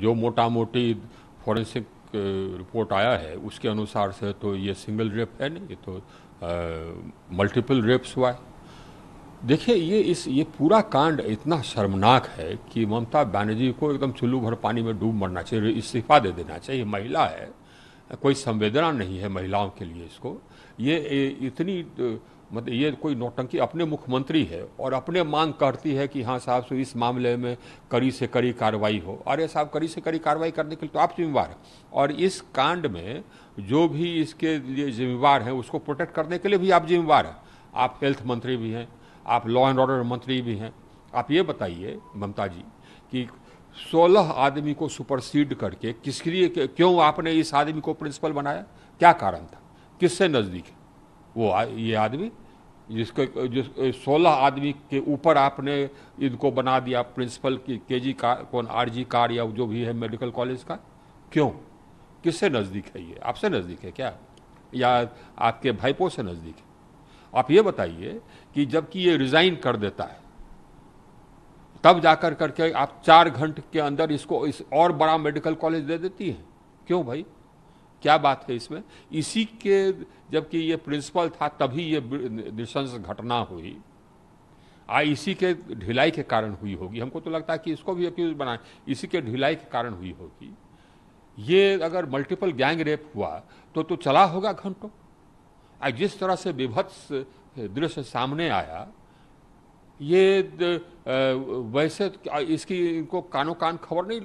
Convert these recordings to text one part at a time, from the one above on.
जो मोटा मोटी फॉरेंसिक रिपोर्ट आया है उसके अनुसार से तो ये सिंगल रेप है नहीं ये तो मल्टीपल रेप्स हुआ है देखिए ये इस ये पूरा कांड इतना शर्मनाक है कि ममता बनर्जी को एकदम चुल्लू भर पानी में डूब मरना चाहिए इस्तीफा दे देना चाहिए महिला है कोई संवेदना नहीं है महिलाओं के लिए इसको ये इतनी मतलब ये कोई नोटंकी अपने मुख्यमंत्री है और अपने मांग करती है कि हाँ साहब सो इस मामले में कड़ी से कड़ी कार्रवाई हो अरे साहब कड़ी से कड़ी कार्रवाई करने के लिए तो आप जिम्मेवार हैं और इस कांड में जो भी इसके लिए जिम्मेवार हैं उसको प्रोटेक्ट करने के लिए भी आप जिम्मेवार हैं आप हेल्थ मंत्री भी हैं आप लॉ एंड ऑर्डर मंत्री भी हैं आप ये बताइए ममता जी कि सोलह आदमी को सुपरसीड करके किसके लिए क्यों आपने इस आदमी को प्रिंसिपल बनाया क्या कारण था किससे नज़दीक है वो आ, ये आदमी जिसके जिस सोलह आदमी के ऊपर आपने इनको बना दिया प्रिंसिपल की के जी कार कौन आर जी कार या जो भी है मेडिकल कॉलेज का क्यों किससे नज़दीक है ये आपसे नज़दीक है क्या या आपके भाईपो से नज़दीक है आप ये बताइए कि जबकि ये रिज़ाइन कर देता है तब जाकर करके आप चार घंटे के अंदर इसको इस और बड़ा मेडिकल कॉलेज दे देती हैं क्यों भाई क्या बात है इसमें इसी के जबकि ये प्रिंसिपल था तभी ये नृशंस घटना हुई आ इसी के ढिलाई के कारण हुई होगी हमको तो लगता है कि इसको भी अक्यूज बनाए इसी के ढिलाई के कारण हुई होगी ये अगर मल्टीपल गैंग रेप हुआ तो तो चला होगा घंटों आ जिस तरह से विभत्स दृश्य सामने आया ये द, वैसे इसकी इनको कानों कान खबर नहीं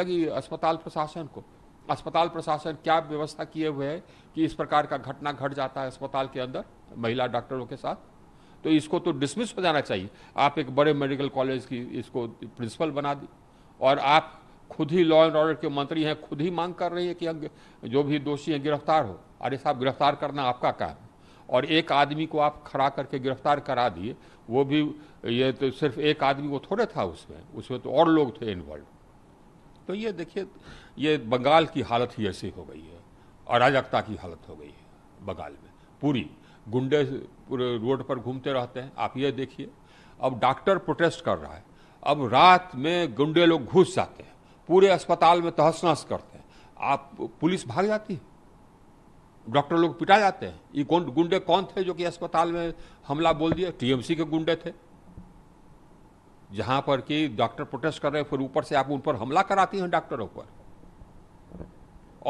लगी अस्पताल प्रशासन को अस्पताल प्रशासन क्या व्यवस्था किए हुए है कि इस प्रकार का घटना घट जाता है अस्पताल के अंदर महिला डॉक्टरों के साथ तो इसको तो डिसमिस हो जाना चाहिए आप एक बड़े मेडिकल कॉलेज की इसको प्रिंसिपल बना दी और आप खुद ही लॉ एंड ऑर्डर के मंत्री हैं खुद ही मांग कर रही है कि जो भी दोषी हैं गिरफ्तार हो अरे साहब गिरफ्तार करना आपका काम है और एक आदमी को आप खड़ा करके गिरफ्तार करा दिए वो भी ये तो सिर्फ एक आदमी को थोड़े था उसमें उसमें तो और लोग थे इन्वॉल्व तो ये देखिए ये बंगाल की हालत ही ऐसी हो गई है अराजकता की हालत हो गई है बंगाल में पूरी गुंडे पूरे रोड पर घूमते रहते हैं आप ये देखिए अब डॉक्टर प्रोटेस्ट कर रहा है अब रात में गुंडे लोग घुस जाते हैं पूरे अस्पताल में तहस नहस करते हैं आप पुलिस भाग जाती है डॉक्टर लोग पिटा जाते हैं ये कौन गुंडे कौन थे जो कि अस्पताल में हमला बोल दिया टीएमसी के गुंडे थे जहां पर कि डॉक्टर प्रोटेस्ट कर रहे हैं फिर ऊपर से आप उन पर हमला कराती हैं डॉक्टरों पर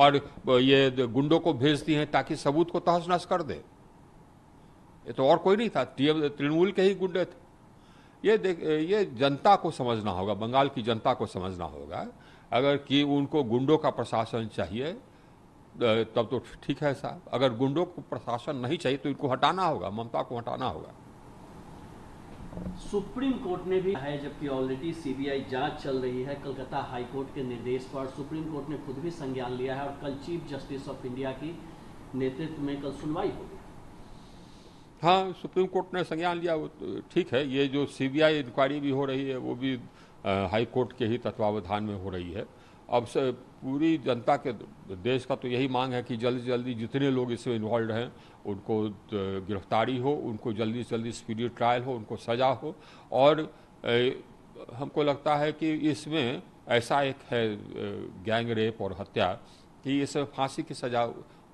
और ये गुंडों को भेजती हैं ताकि सबूत को तहस नहस कर दे ये तो और कोई नहीं था तृणमूल के ही गुंडे थे ये देख ये जनता को समझना होगा बंगाल की जनता को समझना होगा अगर कि उनको गुंडों का प्रशासन चाहिए तब तो ठीक है साहब अगर गुंडों को प्रशासन नहीं चाहिए तो इनको हटाना होगा ममता को हटाना होगा सुप्रीम कोर्ट ने भी है जबकि ऑलरेडी सीबीआई जांच चल रही है कलकत्ता हाई कोर्ट के निर्देश पर सुप्रीम कोर्ट ने खुद भी संज्ञान लिया है और कल चीफ जस्टिस ऑफ इंडिया की नेतृत्व में कल सुनवाई होगी हाँ सुप्रीम कोर्ट ने संज्ञान लिया तो ठीक है ये जो सीबीआई इंक्वायरी भी हो रही है वो भी हाई कोर्ट के ही तत्वावधान में हो रही है अब पूरी जनता के देश का तो यही मांग है कि जल्दी से जल्दी जितने लोग इसमें इन्वॉल्व हैं उनको गिरफ्तारी हो उनको जल्दी से जल्दी स्पीडी ट्रायल हो उनको सजा हो और ए, हमको लगता है कि इसमें ऐसा एक है गैंग रेप और हत्या कि इसमें फांसी की सजा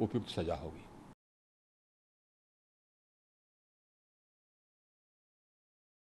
उपयुक्त सजा होगी